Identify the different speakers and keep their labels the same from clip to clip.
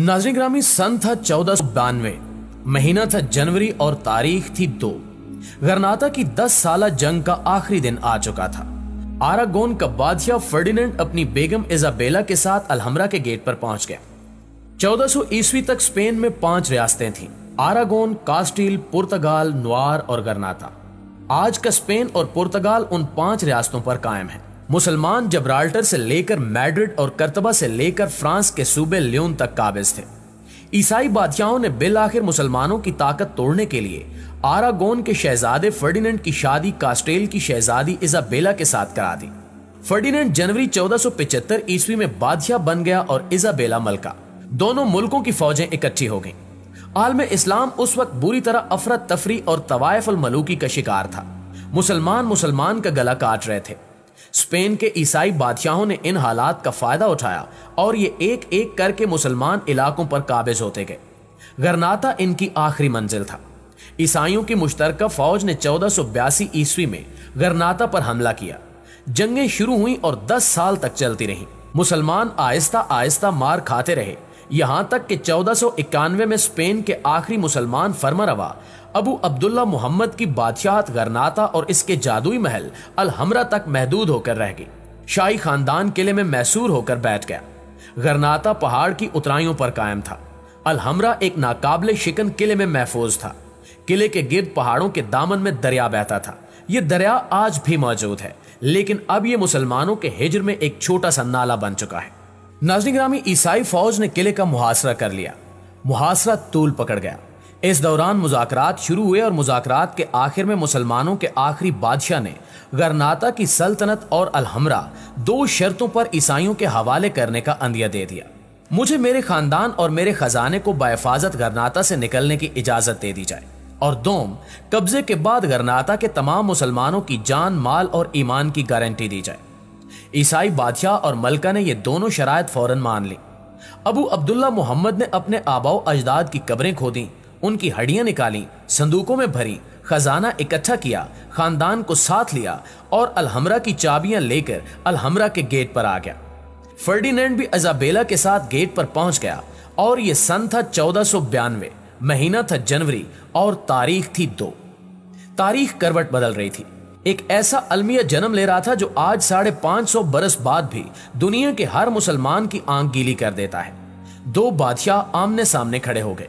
Speaker 1: नाजरी ग्रामी सन था चौदह सौ बानवे महीना था जनवरी और तारीख थी दो गरनाता की दस साल जंग का आखिरी दिन आ चुका था आरागोन का बादशाह फर्डिनेंड अपनी बेगम इजाबेला के साथ अलहमरा के गेट पर पहुंच गया 1400 ईस्वी तक स्पेन में पांच रियासतें थीं आरागोन कास्टिल पुर्तगाल नुआर और गरनाता आज का स्पेन और पुर्तगाल उन पांच रियासतों पर कायम है मुसलमान जबराल्टर से लेकर मैड्रिड और करतबा से लेकर फ्रांस के सूबे लियोन तक काबिज थे ईसाई बादशाहों ने बिल आखिर मुसलमानों की ताकत तोड़ने के लिए आरागोन के शहजादे फर्डिनेंड की शादी कास्टेल की शहजादी इजाबेला के साथ करा दी फर्डिनेंड जनवरी 1475 ईस्वी में बादशाह बन गया और इजाबेला मलका दोनों मुल्कों की फौजें इकट्ठी हो गईं। आलम इस्लाम उस वक्त बुरी तरह अफरा तफरी और तवायफ मलूकी का शिकार था मुसलमान मुसलमान का गला काट रहे थे स्पेन के ईसाई बादशाहों ने इन हालात का फायदा उठाया और ये एक एक करके मुसलमान इलाकों पर काबिज होते गए गरनाता इनकी आखिरी मंजिल था ईसाइयों की मुश्तरक फौज ने चौदह सौ बयासी ईस्वी में गरनाता पर हमला किया जंगें शुरू हुई और 10 साल तक चलती रहीं मुसलमान आहिस्ता आहिस्ता मार खाते रहे यहाँ तक कि चौदह में स्पेन के आखिरी मुसलमान फरमरवा अबू अब्दुल्ला मोहम्मद की बादशाहत गरनाता और इसके जादुई महल अलहमरा तक महदूद होकर रह गई शाही खानदान किले में मैसूर होकर बैठ गया गरनाता पहाड़ की उतराइयों पर कायम था अलहमरा एक नाकाबले शिकन किले में महफूज था किले के गिर्द पहाड़ों के दामन में दरिया बहता था यह दरिया आज भी मौजूद है लेकिन अब यह मुसलमानों के हिजर में एक छोटा सा नाला बन चुका है नाजनी ग्रामी ईसाई फौज ने किले का मुहासरा कर लिया मुहासरा तूल पकड़ गया इस दौरान मुजाकरात शुरू हुए और मुजाकरात के आखिर में मुसलमानों के आखिरी बादशाह ने गरनाता की सल्तनत और अलहमरा दो शर्तों पर ईसाइयों के हवाले करने का अंदिया दे दिया मुझे मेरे खानदान और मेरे खजाने को बाफाजत गरनाता से निकलने की इजाजत दे दी जाए और दोम कब्जे के बाद गरनाता के तमाम मुसलमानों की जान माल और ईमान की गारंटी दी जाए ईसाई बादशाह और मलका ने ये दोनों शराय फौरन मान ली अबू अब्दुल्ला मोहम्मद ने अपने आबाओ अजदाद की कब्रें खोदी उनकी हड्डियां निकाली संदूकों में भरी खजाना इकट्ठा किया खानदान को साथ लिया और अलहमरा की चाबियां लेकर अलहमरा के गेट पर आ गया फर्डिनेंड भी अजाबेला के साथ गेट पर पहुंच गया और यह सन था चौदह सौ बयानवे महीना था जनवरी और तारीख थी दो तारीख करवट बदल रही थी एक ऐसा अलमिया जन्म ले रहा था जो आज साढ़े पांच सौ बरस बाद भी दुनिया के हर मुसलमान की आंख गीली कर देता है दो बादशाह आमने सामने खड़े हो गए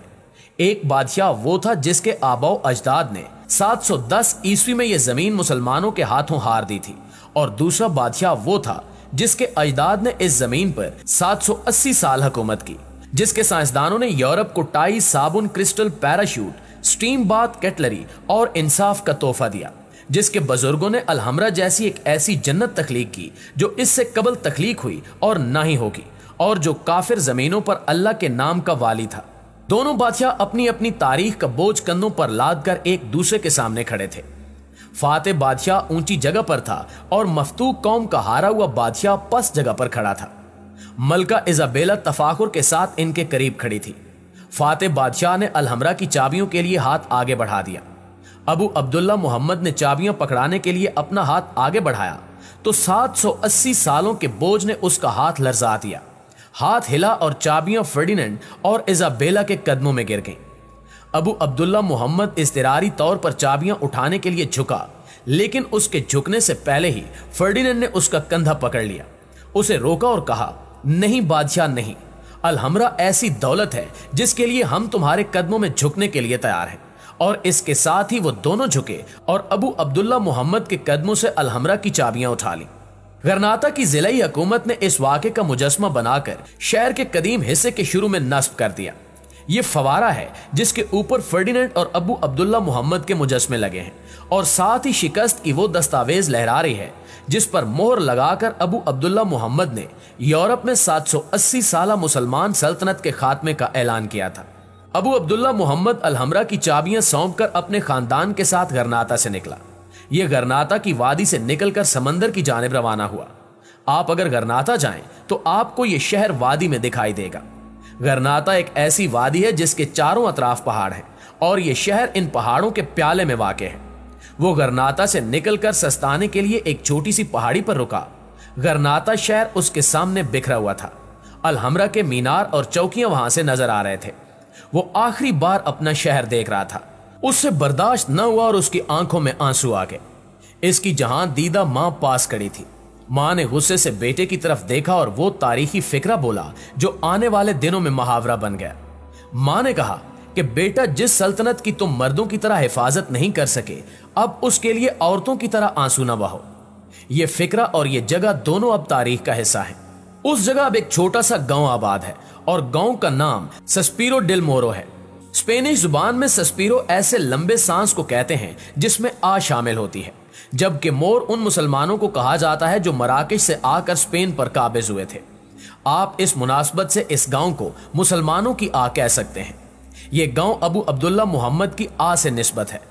Speaker 1: एक बादशाह वो था जिसके आबाओ अजदाद ने 710 ईस्वी में यह जमीन मुसलमानों के हाथों हार दी थी और दूसरा बादशाह वो था जिसके अजदाद ने इस जमीन पर 780 साल हुकूमत की जिसके साइंसदानों ने यूरोप को टाई साबुन crystal parachute steam bath cutlery और इंसाफ का तोहफा दिया जिसके बुजुर्गों ने अलहमरा जैसी एक ऐसी जन्नत तख्लीक की जो इससे कबल तख्लीक हुई और ना ही होगी और जो काफिर जमीनों पर अल्लाह के नाम का वाली था दोनों बादशाह अपनी अपनी तारीख का बोझ कंधों पर लाद कर एक दूसरे के सामने खड़े थे फाते बादशाह ऊंची जगह पर था और मफतू कौम का हारा हुआ बादशाह पस जगह पर खड़ा था मलका इजाबेला तफाकुर के साथ इनके करीब खड़ी थी फाते बादशाह ने अलहमरा की चाबियों के लिए हाथ आगे बढ़ा दिया अबू अब्दुल्ला मोहम्मद ने चाबियां पकड़ाने के लिए अपना हाथ आगे बढ़ाया तो 780 सालों के बोझ ने उसका हाथ लरजा दिया हाथ हिला और चाबियां फेर्डिनेंड और इजाबेला के कदमों में गिर गईं अबू अब्दुल्ला मोहम्मद इसतरारी तौर पर चाबियां उठाने के लिए झुका लेकिन उसके झुकने से पहले ही फर्डिनेंड ने उसका कंधा पकड़ लिया उसे रोका और कहा नहीं बादशाह नहीं अलहमरा ऐसी दौलत है जिसके लिए हम तुम्हारे कदमों में झुकने के लिए तैयार हैं और इसके साथ ही वो दोनों झुके और अबू अब्दुल्ला मोहम्मद के कदमों से अलहमरा की चाबियां उठा ली गरनाता की जिलाई हुकूमत ने इस वाक़े का मुजस्मा बनाकर शहर के कदीम हिस्से के शुरू में नस्ब कर दिया ये फवारा है जिसके ऊपर फर्डिनेंट और अबू अब्दुल्ला मोहम्मद के मुजस्मे लगे हैं और साथ ही शिकस्त की वो दस्तावेज लहरा रही है जिस पर मोहर लगाकर अबू अब्दुल्ला मोहम्मद ने यूरोप में 780 साल मुसलमान सल्तनत के खात्मे का ऐलान किया था अबू अब्दुल्ला मोहम्मद अलहमरा की चाबियां सौंप कर अपने खानदान के साथ गरनाता से निकला यह गरनाता की वादी से निकलकर समंदर की जानब रवाना हुआ आप अगर गरनाता जाएं तो आपको यह शहर वादी में दिखाई देगा गरनाता एक ऐसी वादी है जिसके चारों अतराफ पहाड़ हैं और यह शहर इन पहाड़ों के प्याले में वाक़ है वो गरनाता से निकलकर सस्ताने के लिए एक छोटी सी पहाड़ी पर रुका गरनाता शहर उसके सामने बिखरा हुआ था अलहमरा के मीनार और चौकियां वहां से नजर आ रहे थे वो आखिरी बार अपना शहर देख रहा था उससे बर्दाश्त न हुआ और उसकी आंखों में आंसू आ गए इसकी जहां दीदा मां पास खड़ी थी मां ने गुस्से से बेटे की तरफ देखा और वो तारीखी फिक्रा बोला जो आने वाले दिनों में मुहावरा बन गया मां ने कहा कि बेटा जिस सल्तनत की तुम मर्दों की तरह हिफाजत नहीं कर सके अब उसके लिए औरतों की तरह आंसू न बहो ये फिक्रा और ये जगह दोनों अब तारीख का हिस्सा है उस जगह अब एक छोटा सा गांव आबाद है और गांव का नाम सस्पीरो डिल मोरो है स्पेनिश जुबान में सस्पीरो ऐसे लंबे सांस को कहते हैं जिसमें आ शामिल होती है जबकि मोर उन मुसलमानों को कहा जाता है जो मराकेश से आकर स्पेन पर काबिज हुए थे आप इस मुनासबत से इस गांव को मुसलमानों की आ कह सकते हैं यह गांव अबू अब्दुल्ला मोहम्मद की आ से नस्बत है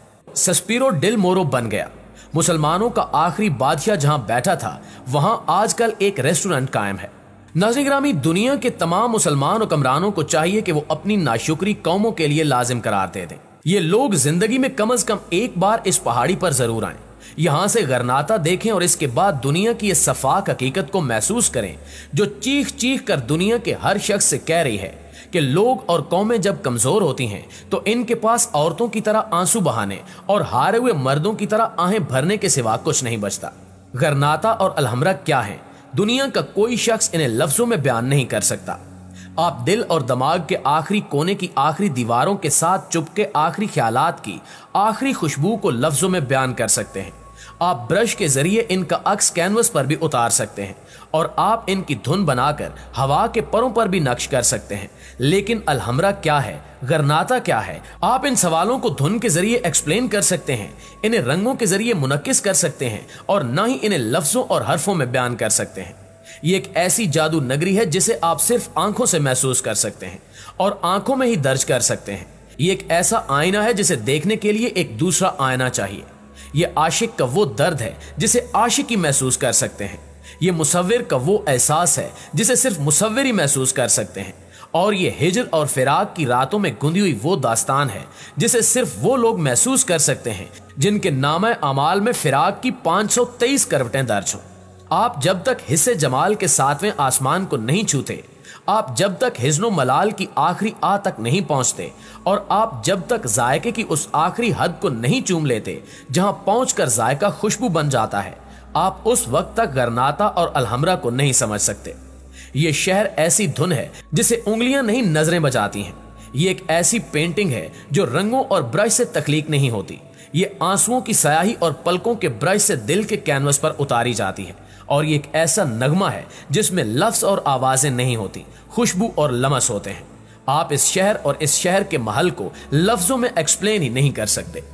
Speaker 1: सस्पीरो डिल मोरो बन गया मुसलमानों का आखिरी बादशाह जहां बैठा था वहां आजकल एक रेस्टोरेंट कायम है ग्रामी दुनिया के तमाम मुसलमान और कमरानों को चाहिए कि वो अपनी नाशुक्री कौमों के लिए लाजिम करार दे दें ये लोग जिंदगी में कम अज कम एक बार इस पहाड़ी पर जरूर आए यहां से गरनाता देखें और इसके बाद दुनिया की इस सफाक हकीकत को महसूस करें जो चीख चीख कर दुनिया के हर शख्स से कह रही है कि लोग और कौमें जब कमजोर होती हैं तो इनके पास औरतों की तरह आंसू बहाने और हारे हुए मर्दों की तरह आहें भरने के सिवा कुछ नहीं बचता गरनाता और अलहमरा क्या है दुनिया का कोई शख्स इन्हें लफ्जों में बयान नहीं कर सकता आप दिल और दिमाग के आखिरी कोने की आखिरी दीवारों के साथ चुपके आखिरी ख्यालात की आखिरी खुशबू को लफ्जों में बयान कर सकते हैं आप ब्रश के जरिए इनका अक्स कैनवस पर भी उतार सकते हैं और आप इनकी धुन बनाकर हवा के परों पर भी नक्श कर सकते हैं लेकिन अलहमरा क्या है गरनाता क्या है आप इन सवालों को धुन के जरिए एक्सप्लेन कर सकते हैं इन्हें रंगों के जरिए मुनकिस कर सकते हैं और ना ही इन्हें लफ्जों और हरफों में बयान कर सकते हैं ये एक ऐसी जादू नगरी है जिसे आप सिर्फ आंखों से महसूस कर सकते हैं और आंखों में ही दर्ज कर सकते हैं ये एक ऐसा आईना है जिसे देखने के लिए एक दूसरा आयना चाहिए ये आशिक का वो दर्द है जिसे ही महसूस कर सकते हैं ये मुसविर का वो एहसास है जिसे सिर्फ मुसविर ही महसूस कर सकते हैं और ये हिजर और फिराक की रातों में गुंदी हुई वो दास्तान है जिसे सिर्फ वो लोग महसूस कर सकते हैं जिनके नाम अमाल में फिराक की 523 करवटें दर्ज हों आप जब तक हिस्से जमाल के सातवें आसमान को नहीं छूते आप जब तक हिजनो मलाल की आखिरी आ तक नहीं पहुंचते और आप जब तक जायके की उस आखिरी हद को नहीं चूम लेते जहां पहुंचकर जायका खुशबू बन जाता है आप उस वक्त तक गरनाता और अलहमरा को नहीं समझ सकते ये शहर ऐसी धुन है जिसे उंगलियां नहीं नजरें बजाती हैं ये एक ऐसी पेंटिंग है जो रंगों और ब्रश से तकलीक नहीं होती ये आंसुओं की सयाही और पलकों के ब्रश से दिल के कैनवस पर उतारी जाती है और ये एक ऐसा नगमा है जिसमें लफ्ज़ और आवाज़ें नहीं होती खुशबू और लमस होते हैं आप इस शहर और इस शहर के महल को लफ्ज़ों में एक्सप्लेन ही नहीं कर सकते